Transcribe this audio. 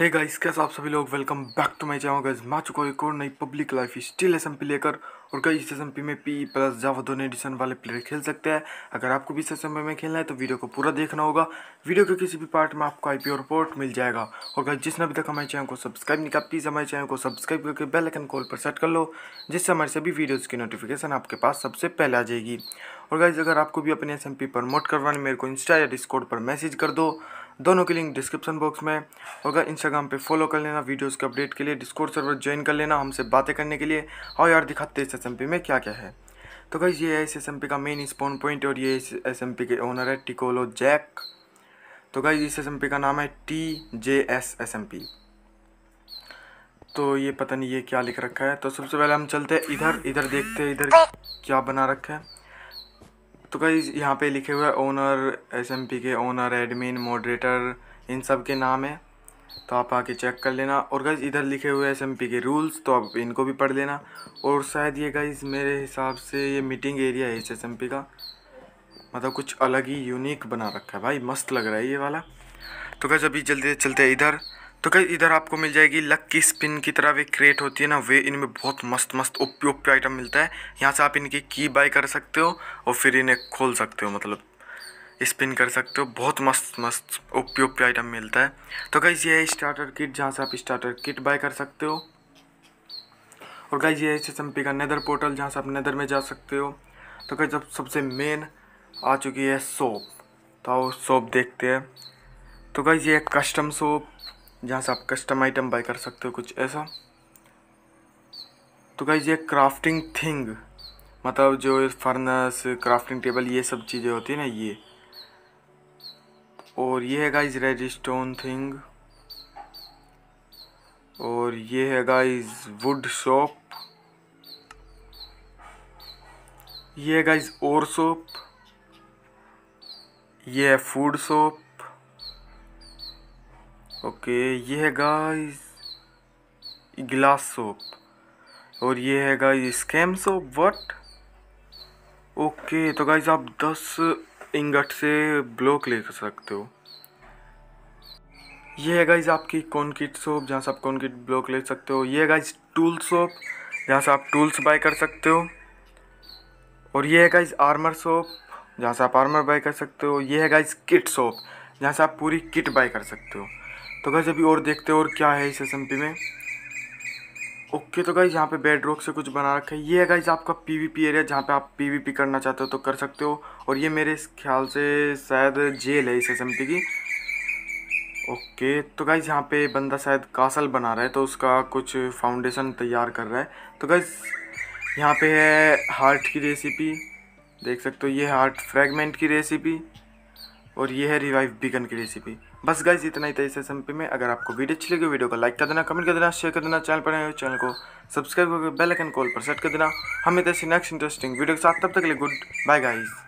hey guys कैसे आप सभी लोग welcome back to my channel guys मैं चुका एक और नई पब्लिक लाइफ स्टिल एस लेकर और गाइस इस एस में पी प्लस जावा दोनों एडिशन वाले प्लेयर खेल सकते हैं अगर आपको भी इस एस में खेलना है तो वीडियो को पूरा देखना होगा वीडियो के किसी भी पार्ट में आपको आई रिपोर्ट मिल जाएगा और गाइस जिसने अभी तक हमारे चैनल को सब्सक्राइब नहीं किया प्लीज़ हमारे चैनल को सब्सक्राइब करके बेल आइकन कॉल पर सेट कर लो जिससे हमारे सभी वीडियोज़ की नोटिफिकेशन आपके पास सबसे पहले आ जाएगी और गाइज अगर आपको भी अपने एस एम प्रमोट करवाने मेरे को इंस्टा या डिस्कॉर्ड पर मैसेज कर दो दोनों की लिंक डिस्क्रिप्शन बॉक्स में होगा इंस्टाग्राम पे फॉलो कर लेना वीडियोस के अपडेट के लिए डिस्कोर्स सर्वर ज्वाइन कर लेना हमसे बातें करने के लिए और यार दिखाते इस एस में क्या क्या है तो गाइज ये है इस एस का मेन स्पॉन पॉइंट और ये एस के ओनर है टिकोलो जैक तो गाइज इस एस का नाम है T J S S M P तो ये पता नहीं ये क्या लिख रखा है तो सबसे पहले हम चलते हैं इधर इधर देखते हैं इधर क्या बना रखा है तो कई यहाँ पे लिखे हुए ओनर एस के ओनर एडमिन मॉडरेटर इन सब के नाम है तो आप आके चेक कर लेना और गई इधर लिखे हुए एस के रूल्स तो आप इनको भी पढ़ लेना और शायद ये गई मेरे हिसाब से ये मीटिंग एरिया है इस एस का मतलब कुछ अलग ही यूनिक बना रखा है भाई मस्त लग रहा है ये वाला तो कैसे अभी जल्दी चलते हैं इधर तो कहीं इधर आपको मिल जाएगी लक्की स्पिन की तरह वे क्रिएट होती है ना वे इनमें बहुत मस्त मस्त ओपी ओपी आइटम मिलता है यहाँ से आप इनकी की बाय कर सकते हो और फिर इन्हें खोल सकते हो मतलब स्पिन कर सकते हो बहुत मस्त मस्त ओपी ओपी आइटम मिलता है तो कहीं ये है स्टार्टर किट जहाँ से आप स्टार्टर किट बाय कर सकते हो और कहीं ये है एस का नेदर पोर्टल जहाँ से आप नेदर में जा सकते हो तो कहीं जब सबसे मेन आ चुकी है सोप तो आओ सोप देखते हैं तो कहीं ये है कस्टम सोप जहाँ से आप कस्टम आइटम बाई कर सकते हो कुछ ऐसा तो गाइज ये क्राफ्टिंग थिंग मतलब जो फर्नस क्राफ्टिंग टेबल ये सब चीज़ें होती है ना ये और ये है गाइज रेड स्टोन थिंग और ये है गाइज वुड शॉप ये है गाइज और सोप ये है फूड सोप ओके ये है गाइस गिलास सोप और ये है guys scam shop what okay तो गाइस आप दस इंगट से ब्लॉक ले सकते हो ये है गाइस आपकी कॉन्क्रीट सोप जहाँ से आप कॉन्क्रीट ब्लॉक ले सकते हो ये है गाइस टूल सोप जहाँ से आप टूल्स बाय कर सकते हो और ये है गाइस आर्मर सोप जहाँ से आप आर्मर बाय कर सकते हो ये है गाइस किट सोप जहाँ से आप पूरी किट बाय कर सकते हो तो गाइज अभी और देखते हैं और क्या है इस एस में ओके तो गाइज यहाँ पे बेड रॉक से कुछ बना रखा है ये है गाइज आपका पीवीपी एरिया जहाँ पे आप पीवीपी करना चाहते हो तो कर सकते हो और ये मेरे ख्याल से शायद जेल है इस एस की ओके तो गाइज यहाँ पे बंदा शायद कासल बना रहा है तो उसका कुछ फाउंडेशन तैयार कर रहा है तो गाइज यहाँ पे है हार्ट की रेसिपी देख सकते हो ये हार्ट फ्रेगमेंट की रेसिपी और ये है रिवाइव बिकन की रेसिपी बस गाइज इतना ही था इस एस में अगर आपको वीडियो अच्छी लगी वीडियो को लाइक कर देना कमेंट कर देना शेयर कर देना चैनल पर नए चैनल को सब्सक्राइब करके बेल आइकन कॉल पर सेट कर देना हमें से नेक्स्ट इंटरेस्टिंग वीडियो के साथ तब तक के लिए गुड बाय गाइज़